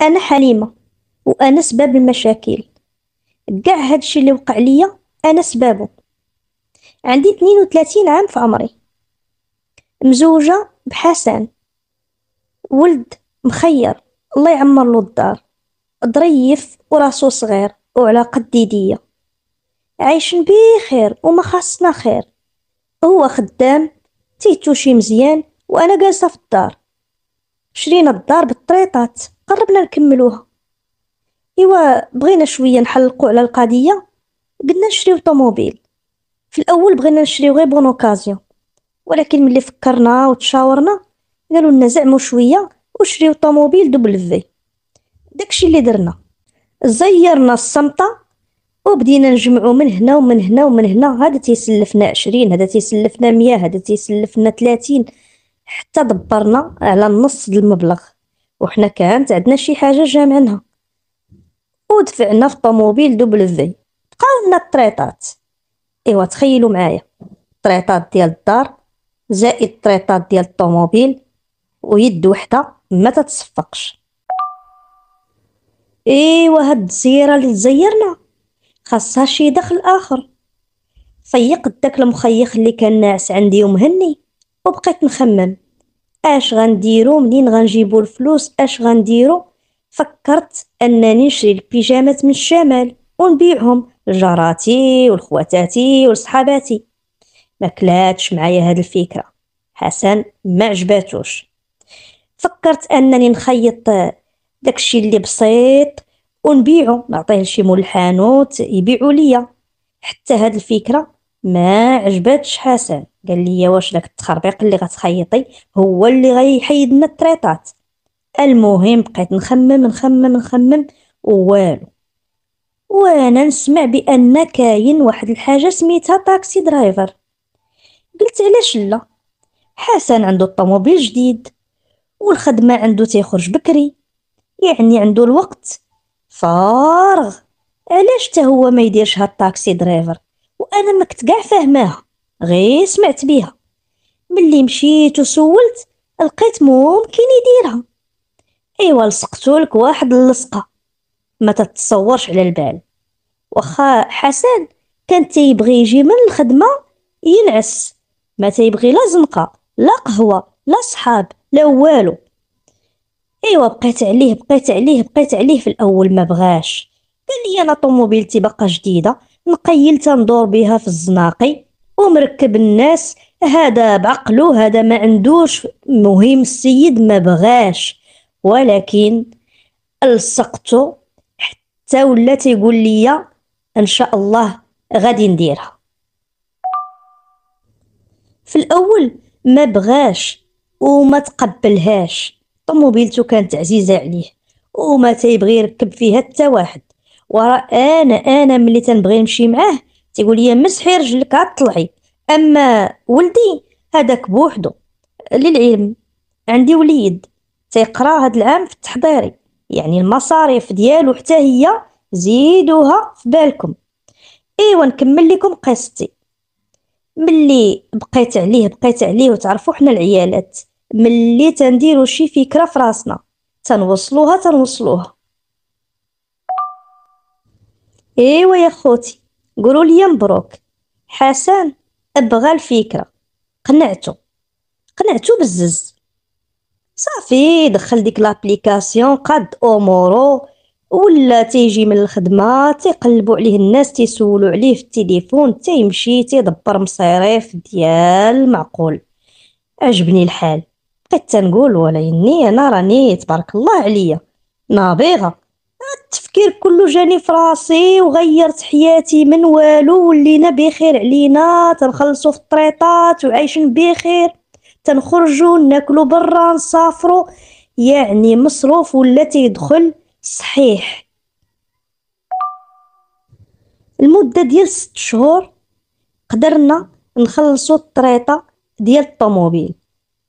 أنا حليمة وأنا سبب المشاكل كاع هادشي اللي وقع ليا أنا سبابه عندي 32 عام في عمري مزوجة بحسن ولد مخير الله يعمر له الدار ظريف وراسو صغير وعلى قد يديا عايشين بيه خير وما خاصنا خير هو خدام تيتوشي مزيان وانا جالسه في الدار شرينا الدار بالطريطات قربنا نكملوها ايوا بغينا شويه نحلقوا على القضيه قلنا نشريو طوموبيل في الاول بغينا نشريو غير بون اوكازيون ولكن ملي فكرنا وتشاورنا قالوا لنا زعمو شويه وشريو طوموبيل دوبل في داكشي اللي درنا زيرنا الصمتة وبدينا نجمعو من هنا ومن هنا ومن هنا هذا تيسلفنا عشرين هذا تيسلفنا مية هذا تيسلفنا ثلاثين حتى دبرنا على النص المبلغ وحنا كانت عندنا شي حاجه جامعنها ودفعنا في الطوموبيل دوبل في بقاو لنا الطريطات ايوا تخيلوا معايا الطريطات ديال الدار زائد الطريطات ديال الطوموبيل ويد وحده ما تتصفقش ايوا هاد الجزيره اللي تزيرنا خاصها شي دخل اخر فيقت داك المخيخ اللي كان ناعس عندي ومهني وبقيت نخمم اش غنديرو منين غنجيبو الفلوس اش غنديرو فكرت انني نشري البيجامات من الشمال ونبيعهم لجاراتي ولخواتاتي ولصحاباتي ما كلاتش معايا هاد الفكره حسن ما عجباتوش فكرت انني نخيط داكشي اللي بسيط ونبيعو نعطيه لشي مول الحانوت يبيعو ليا حتى هاد الفكره ما عجباتش حسن قال لي واش داك التخربيق اللي غتخيطي هو اللي غيحيد لنا التريطات المهم بقيت نخمم نخمم نخمم والو وانا نسمع بان كاين واحد الحاجه سميتها طاكسي درايفر قلت علاش لا حسن عنده الطوموبيل جديد والخدمه عنده تيخرج بكري يعني عنده الوقت فارغ علاش حتى هو ما يديرش هاد الطاكسي درايفر وانا ما كنت كاع فاهماها غير سمعت بيها ملي مشيت وسولت لقيت ممكن يديرها ايوا لصقتولك واحد اللصقه ما تتصورش على البال واخا حسن كان تيبغي يجي من الخدمه ينعس ما تيبغي لا زنقه لا قهوه لا صحاب لا والو ايوا بقيت عليه بقيت عليه بقيت عليه في الاول ما بغاش قال لي انا طوموبيلتي باقا جديده نقيل تندور بها في الزناقي ومركب الناس هذا بعقلو هذا ما عندوش مهم السيد ما بغاش ولكن لصقتو حتى ولا تيقول لي ان شاء الله غادي نديرها في الاول ما بغاش وما تقبلهاش طموبيلته كانت عزيزه عليه وما تيبغي يركب فيها حتى واحد وراه انا انا ملي تنبغي نمشي معاه تيقول لي مسحي رجلك طلعي اما ولدي هذاك بوحدو للعلم عندي وليد تيقرا هاد العام في التحضيري يعني المصاريف ديالو حتى هي زيدوها في بالكم ايوا نكمل لكم قصتي ملي بقيت عليه بقيت عليه وتعرفوا حنا العيالات ملي تنديروا شي فكره في راسنا تنوصلوها تنوصلوها ايوا يا خوتي قولوا لي مبروك حسن ابغى الفكره قنعتو قنعتو بزز صافي دخل ديك لابليكاسيون قد امورو ولا تيجي من الخدمه تيقلبوا عليه الناس تيسولوا عليه في التليفون تيمشي تيدبر مصيريف ديال المعقول عجبني الحال بقيت تنقول ولا اني انا راني تبارك الله عليا نابغه التفكير كله جاني في راسي وغيرت حياتي من والو ولينا بخير علينا تنخلصوا في الطريطات وعايشين بخير تنخرجوا ناكلوا برا نسافروا يعني مصروف ولا تيدخل صحيح المده ديال ست شهور قدرنا نخلصوا الطريطه ديال الطوموبيل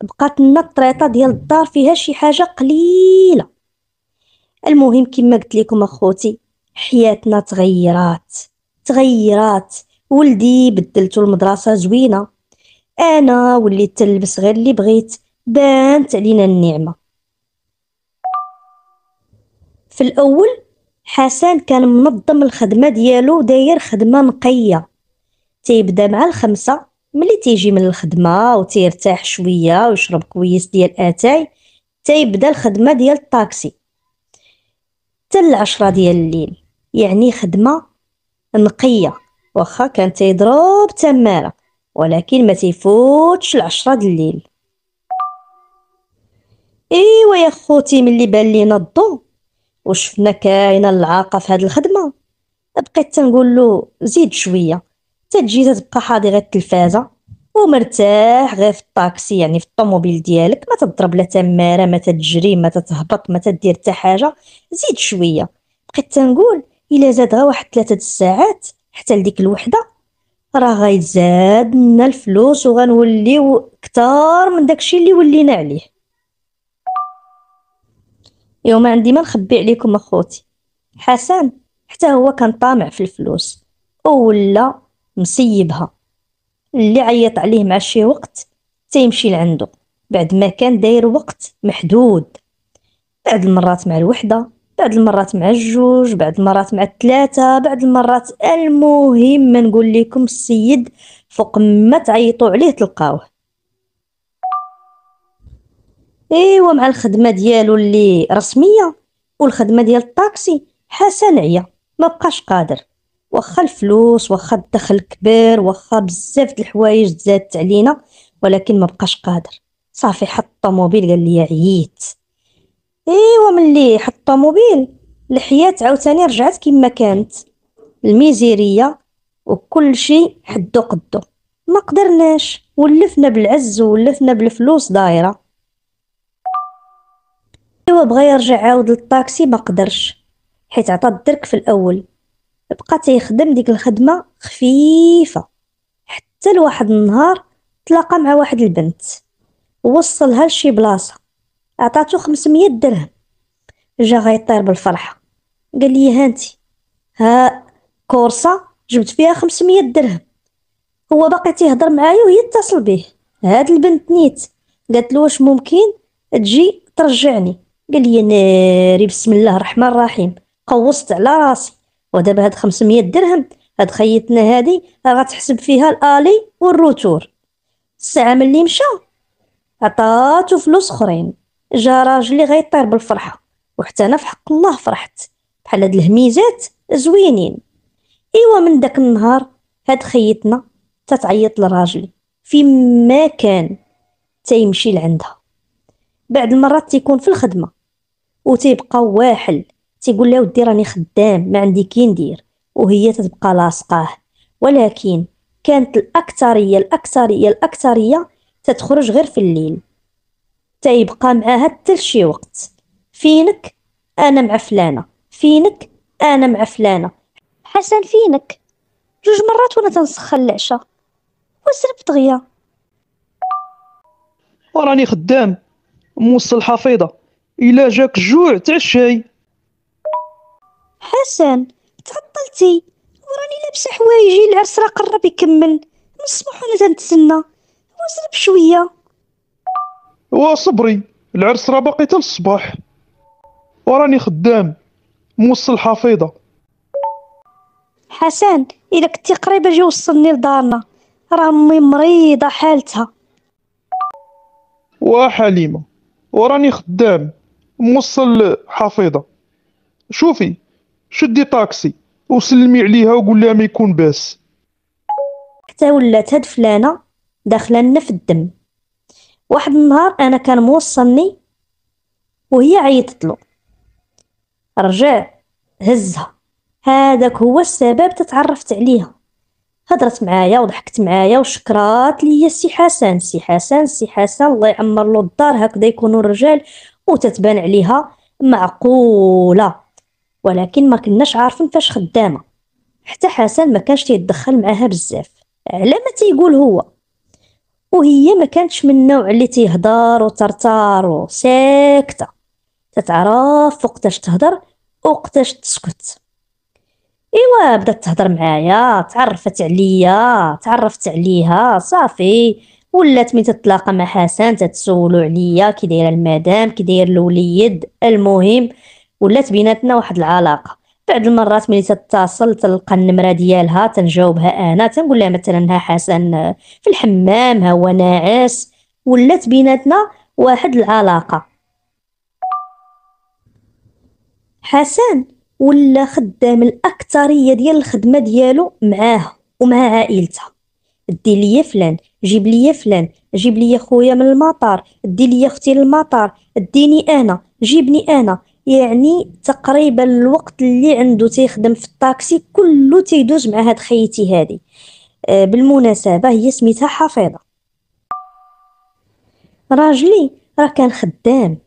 بقات لنا الطريطه ديال الدار فيها شي حاجه قليله المهم كما قلت لكم اخوتي حياتنا تغيرات تغيرات ولدي بدلتو المدرسه زوينه انا وليت تلبس غير اللي بغيت بانت علينا النعمه في الاول حسن كان منظم الخدمه ديالو داير خدمه نقيه تيبدا مع الخمسة ملي تيجي من الخدمة وتيرتاح شوية ويشرب كويس ديال اتاي تيبدا الخدمة ديال الطاكسي حتى العشرة ديال الليل يعني خدمة نقية واخا كان تيضرب تمارة ولكن ما تيفوتش العشرة ديال الليل ايوا يا خوتي ملي بان لينا الضو وشفنا كاينه العاقه في هاد الخدمه بقيت تنقول له زيد شويه تتجي تتبقى حاضره التلفازه ومرتاح غير في الطاكسي يعني في الطوموبيل ديالك ما تضرب لا تماره ما تجري ما تتهبط ما تدير حتى حاجه زيد شويه بقيت تنقول الا زاد غير واحد ثلاثه الساعات حتى لديك الوحده راه غيزاد لنا الفلوس وغنوليو كتار من داكشي اللي ولينا عليه يوم عندي ما نخبي عليكم اخوتي حسن حتى هو كان طامع في الفلوس ولا مسيبها اللي عيط عليه مع شي وقت تيمشي لعندو بعد ما كان داير وقت محدود بعد المرات مع الوحدة بعد المرات مع الجوج بعد المرات مع الثلاثة بعد المرات المهم ما نقول لكم السيد فوق ما تعيطوا عليه تلقاوه ايوا مع الخدمة ديالو اللي رسمية والخدمة ديال الطاكسي حسن عيا ما بقاش قادر واخا الفلوس واخا الدخل كبير واخا بزاف د الحوايج تزادت علينا ولكن ما بقاش قادر صافي حط الطوموبيل قال لي عييت ايوا ملي حط الطوموبيل الحياه عاوتاني رجعت كما كانت الميزيريه وكل شيء حدو قدو ما قدرناش ولفنا بالعز ولفنا بالفلوس دايره ايوا بغى يرجع عاود للطاكسي ما قدرش حيت عطى الدرك في الاول بقى تيخدم ديك الخدمه خفيفه حتى لواحد النهار تلاقى مع واحد البنت وصلها لشي بلاصه عطاتو 500 درهم جا غيطير بالفرحه قال لي هانتي ها كورسه جبت فيها 500 درهم هو باقي تيهضر معايا وهي اتصل به هاد البنت نيت قالت له واش ممكن تجي ترجعني قال لي ناري بسم الله الرحمن الرحيم قوصت على راسي ودابا هاد 500 درهم هاد خيطنا هادي غتحسب فيها الالي والروتور الساعه ملي مشى عطاتو فلوس اخرين جا راجلي غيطير بالفرحه وحتى انا في حق الله فرحت بحال هاد الهميزات زوينين ايوا من داك النهار هاد خيتنا تتعيط لراجلي ما كان تيمشي لعندها بعد المرات تيكون في الخدمه وتيبقى واحل تيقول لها ودي راني خدام ما عندي كي ندير وهي تتبقى لاصقاه ولكن كانت الأكثرية الأكثرية الأكثرية تتخرج غير في الليل تيبقى معاها حتى شي وقت فينك أنا مع فلانة فينك أنا مع فلانة حسن فينك جوج مرات وانا تنسخن العشاء وسرب دغيا وراني خدام موصل الحفيظة إلا جاك جوع تعشي حسن تعطلتي وراني لابسه حوايجي العرس راه قرب يكمل من الصباح وانا تنتسنى وزرب شويه وصبري العرس راه باقي حتى الصباح وراني خدام موصل حفيظة حسن الا كنتي قريبه جي وصلني لدارنا راه امي مريضه حالتها وحليمه وراني خدام موصل حفيظه شوفي شدي طاكسي وسلمي عليها وقول لها ما يكون باس حتى ولات هاد فلانة داخلة لنا في الدم واحد النهار انا كان موصلني وهي عيطت له رجع هزها هذاك هو السبب تتعرفت عليها هضرت معايا وضحكت معايا وشكرات ليا السي حسن سي حسن سي حسن الله يعمر له الدار هكذا يكونوا الرجال وتتبان عليها معقوله ولكن ما كناش عارفين فاش خدامه حتى حسن ما كانش تيتدخل معاها بزاف على ما تيقول هو وهي ما كانتش من النوع اللي تيهضر وترتار وساكته تتعرف وقتاش تهضر وقتاش تسكت ايوا بدات تهضر معايا تعرفت عليا تعرفت عليها صافي ولات من تتلاقى مع حسن تتسولو عليا كي دايره المدام كي داير الوليد المهم ولات بيناتنا واحد العلاقه بعد المرات ملي تتصل تلقى النمره ديالها تنجاوبها انا تنقول لها مثلا ها حسن في الحمام ها هو ناعس ولات بيناتنا واحد العلاقه حسن ولا خدام الاكثريه ديال الخدمه ديالو معاها ومع عائلتها دي ليا فلان جيب ليا فلان جيب ليا خويا من المطار دي ليا اختي للمطار اديني انا جيبني انا يعني تقريبا الوقت اللي عنده تيخدم في الطاكسي كله تيدوز مع هاد خيتي هادي آه، بالمناسبة هي سميتها حفيظة راجلي راه كان خدام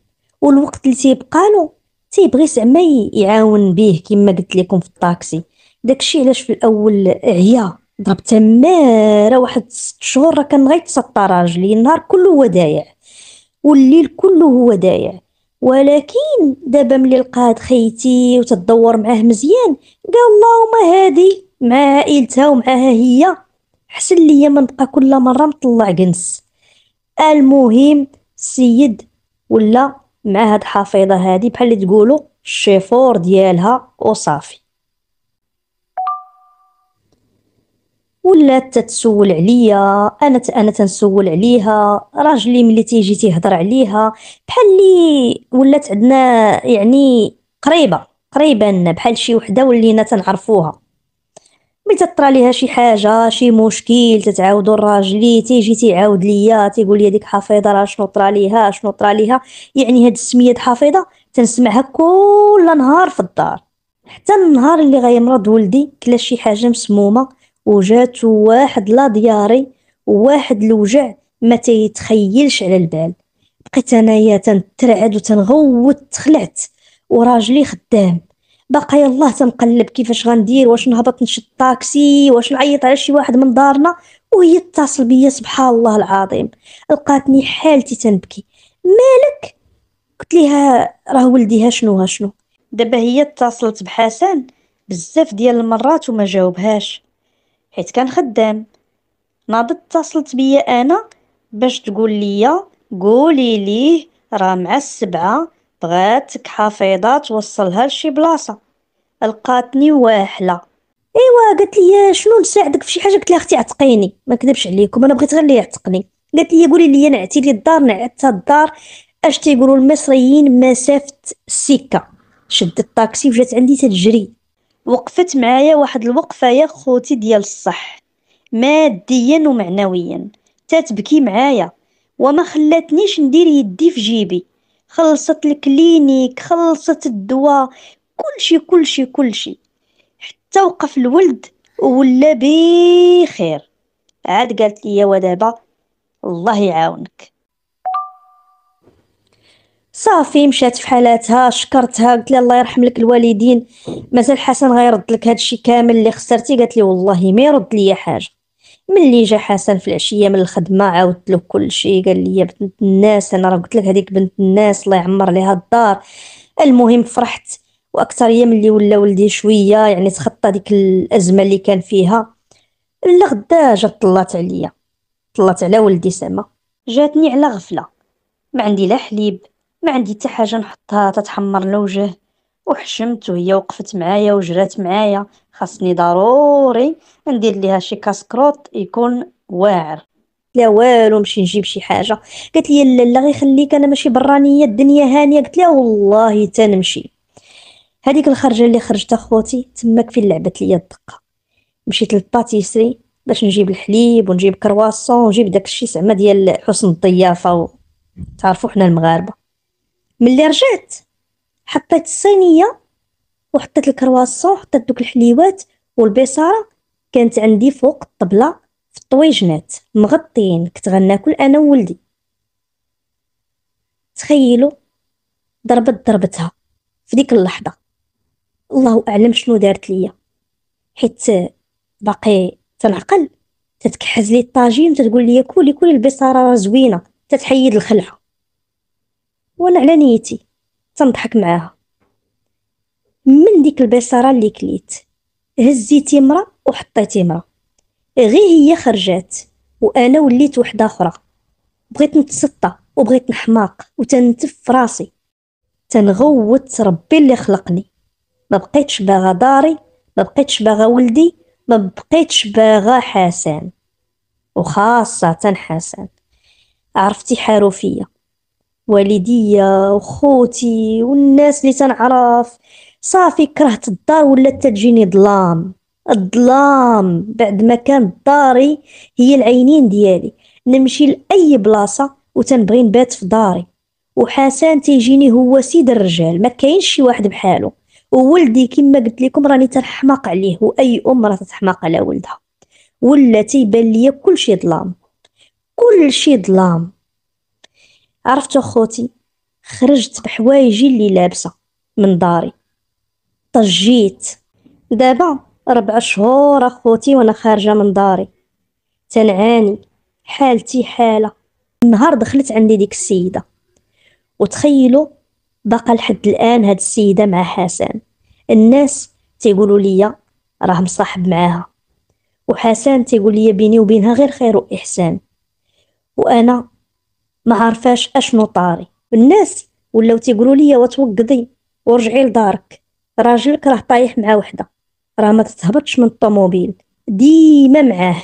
والوقت اللي تيبقالو تيبغي زعما يعاون بيه كما قلت لكم في الطاكسي داكشي علاش في الاول عيا ضرب تماره واحد ست شهور راه كان غيتسطى راجلي النهار كله هو دايع والليل كله هو دايع ولكن دابا ملي لقات خيتي وتدور معاه مزيان قال اللهم هادي مع عائلتها ومعها هي حسن ليا ما نبقى كل مره مطلع جنس المهم السيد ولا مع هاد الحفيظه هادي بحال اللي تقولوا الشيفور ديالها وصافي ولات تتسول عليا انا انا تنسول عليها راجلي ملي تيجي تيهضر عليها بحال اللي ولات عندنا يعني قريبه قريبه لنا بحال شي وحده ولينا تنعرفوها ملي تطرى ليها شي حاجه شي مشكل تتعاودو لراجلي تيجي تيعاود ليا تيقول لي هذيك حفيظه راه شنو طرا ليها شنو طرا ليها يعني هاد السميه حفيظه تنسمعها كل نهار في الدار حتى النهار اللي غيمرض ولدي كلا شي حاجه مسمومه وجات واحد لا دياري وواحد الوجع ما تيتخيلش على البال بقيت انايا تنترعد وتنغوت تخلعت وراجلي خدام باقا الله تنقلب كيفاش غندير واش نهبط نشد طاكسي واش نعيط على شي واحد من دارنا وهي تتصل بيا سبحان الله العظيم لقاتني حالتي تنبكي مالك قلت ليها راه ولدي ها شنو ها شنو دابا هي اتصلت بحسن بزاف ديال المرات وما جاوبهاش حيت كان خدام ناضت اتصلت بيا انا باش تقول ليا قولي ليه راه مع السبعه بغاتك حفيظه توصلها لشي بلاصه لقاتني واحله ايوا قالت لي شنو نساعدك في شي حاجه قلت لها اختي عتقيني ما كذبش عليكم انا بغيت غير اللي يعتقني قالت لي قولي لي نعتي لي الدار نعتها الدار اش تيقولوا المصريين مسافه السكه شدت الطاكسي وجات عندي تجري وقفت معايا واحد الوقفه يا خوتي ديال الصح ماديا ومعنويا تتبكي معايا وما خلاتنيش ندير يدي في جيبي خلصت الكلينيك خلصت الدواء كلشي كلشي كلشي حتى وقف الولد ولا بخير عاد قالت لي ودابا الله يعاونك صافي مشات في حالاتها شكرتها قلت لها الله يرحم لك الوالدين مازال حسن غيرد لك هادشي كامل اللي خسرتي قالت لي والله ما يرد لي حاجه ملي جا حسن في العشيه من الخدمه عاودت له كل شيء قال لي بنت الناس انا راه قلت لك هذيك بنت الناس الله يعمر لها الدار المهم فرحت واكثر ايام اللي ولا ولدي شويه يعني تخطى ديك الازمه اللي كان فيها الغدا غدا جات طلات عليا طلات على ولدي سما جاتني على غفله ما عندي لا حليب ما عندي حتى حاجه نحطها تتحمر لوجه وحشمت وهي وقفت معايا وجرات معايا خاصني ضروري ندير ليها شي كاسكروط يكون واعر لا والو نمشي نجيب شي حاجه قالت لي لا غير خليك انا ماشي برانيه الدنيا هانيه قلت لها والله حتى نمشي هذيك الخرجه اللي خرجت اخوتي تماك فين لعبت ليا الدقه مشيت للباتيسري باش نجيب الحليب ونجيب كرواسون ونجيب داك الشيء زعما ديال حسن الضيافه و... تعرفوا حنا المغاربه ملي رجعت حطيت الصينيه وحطيت الكرواسون وحطيت دوك الحليوات والبيصاره كانت عندي فوق الطبله في الطويجنات مغطيين كنت غناكل انا وولدي تخيلوا ضربت ضربتها في ديك اللحظه الله اعلم شنو دارت ليا حيت باقي تنعقل تتكحز لي الطاجين تتقول لي كولي كولي البصاره راه زوينه تتحيد الخلعه ولا على نيتي تنضحك معاها من ديك البيصاره اللي كليت هزيتي مرا وحطيتي مرا غير هي خرجات وانا وليت وحده اخرى بغيت نتسطى وبغيت نحماق وتنتف في راسي تنغوت ربي اللي خلقني ما بقيتش باغا داري ما بقيتش باغا ولدي ما بقيتش باغا حسن وخاصه حسن عرفتي حارو فيا والديا وخوتي والناس اللي تنعرف صافي كرهت الدار ولات تجيني ظلام الظلام بعد ما كانت داري هي العينين ديالي نمشي لاي بلاصه وتنبغي نبات في داري وحسن تيجيني هو سيد الرجال ما كاينش شي واحد بحالو وولدي كما قلت لكم راني تنحماق عليه واي ام راه تتحماق على ولدها ولا تيبان ليا كلشي ظلام كلشي ظلام عرفتو خوتي خرجت بحوايجي اللي لابسه من داري طجيت دابا ربع شهور اخوتي وانا خارجه من داري تنعاني حالتي حاله النهار دخلت عندي ديك السيده وتخيلوا باقا لحد الان هاد السيده مع حسن الناس تيقولوا لي راه مصاحب معاها وحسن تيقول لي بيني وبينها غير خير واحسان وانا ما عارفاش اشنو طاري الناس ولاو تيقولوا ليا وتوقدي ورجعي لدارك راجلك راه طايح مع وحده راه ما تتهبطش من الطوموبيل ديما معاه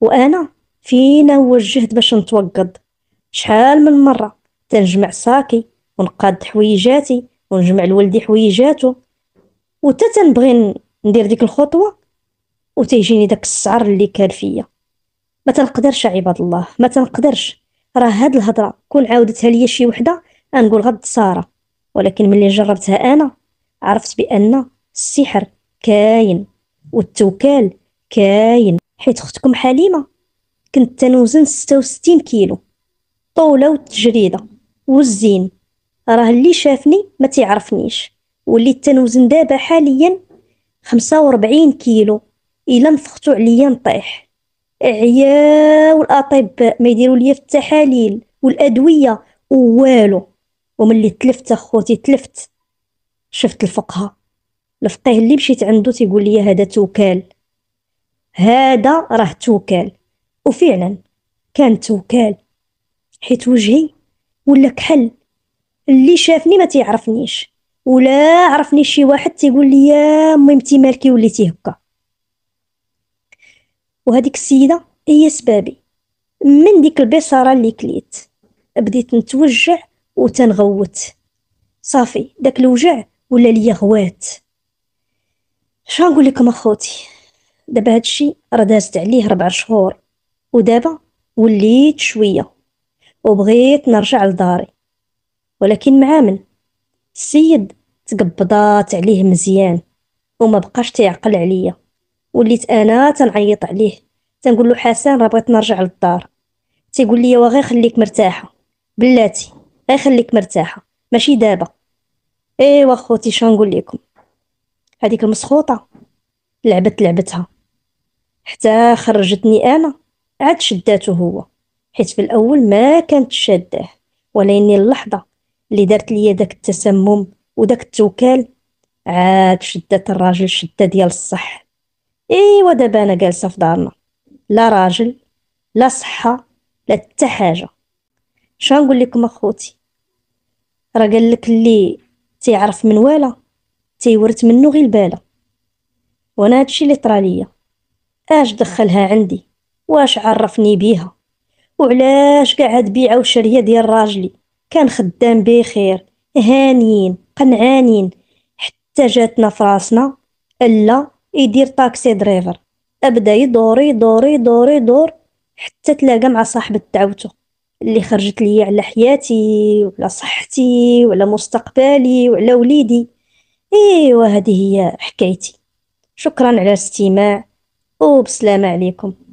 وانا فينا هو الجهد باش نتوقد شحال من مره تنجمع ساكي ونقاد حويجاتي ونجمع لولدي حويجاتو وتا تنبغي ندير ديك الخطوه وتيجيني داك السعر اللي كان فيا ما تنقدرش عباد الله ما تنقدرش راه هاد الهضره كون عاودتها ليا شي وحده غنقول غد ساره ولكن ملي جربتها انا عرفت بان السحر كاين والتوكال كاين حيت اختكم حليمه كنت تنوزن 66 كيلو طوله والتجريده والزين راه اللي شافني ما تعرفنيش واللي تنوزن دابا حاليا 45 كيلو الا نفختو عليا نطيح عياو الاطباء ما يديروا ليا في التحاليل والادويه والو وملي تلفت اخوتي تلفت شفت الفقهه الفقيه اللي مشيت عنده تيقول لي هذا توكال هذا راه توكال وفعلا كان توكال حيت وجهي ولا كحل اللي شافني ما تيعرفنيش ولا عرفني شي واحد تيقول لي يا امي مالكي وليتي هكا وهذيك السيده هي سبابي من ديك البصاره اللي كليت بديت نتوجع وتنغوت صافي داك الوجع ولا ليا غوات شنو نقول لكم اخوتي دابا هادشي راه دازت عليه ربع شهور ودابا وليت شويه وبغيت نرجع لداري ولكن مع من السيد تقبضات عليه مزيان وما بقاش تيعقل عليا وليت انا تنعيط عليه تنقول له حسن راه بغيت نرجع للدار تيقول لي واغي خليك مرتاحه بلاتي غير خليك مرتاحه ماشي دابا ايوا خوتي شنو نقول لكم هذيك المسخوطه لعبت لعبتها حتى خرجتني انا عاد شداته هو حيت في الاول ما كانت شاده ولكن اللحظه اللي دارت ليا داك التسمم وداك التوكال عاد شدات الراجل شده ديال الصح ايوا دابا انا جالسه في دارنا لا راجل لا صحه لا حتى حاجه شنو نقول لكم اخوتي راه قال لك اللي تيعرف من والا تيورث منه غير الباله وانا هادشي اللي طرا ليا اش دخلها عندي واش عرفني بيها وعلاش قاعد بيعه وشريه ديال راجلي كان خدام بخير هانيين قنعانين حتى جاتنا فراسنا الا يدير طاكسي دريفر ابدا يدور يدور يدور يدور حتى تلاقى مع صاحبة دعوتو اللي خرجت لي على حياتي وعلى صحتي وعلى مستقبلي وعلى وليدي ايوا هذه هي حكايتي شكرا على الاستماع وبسلامة عليكم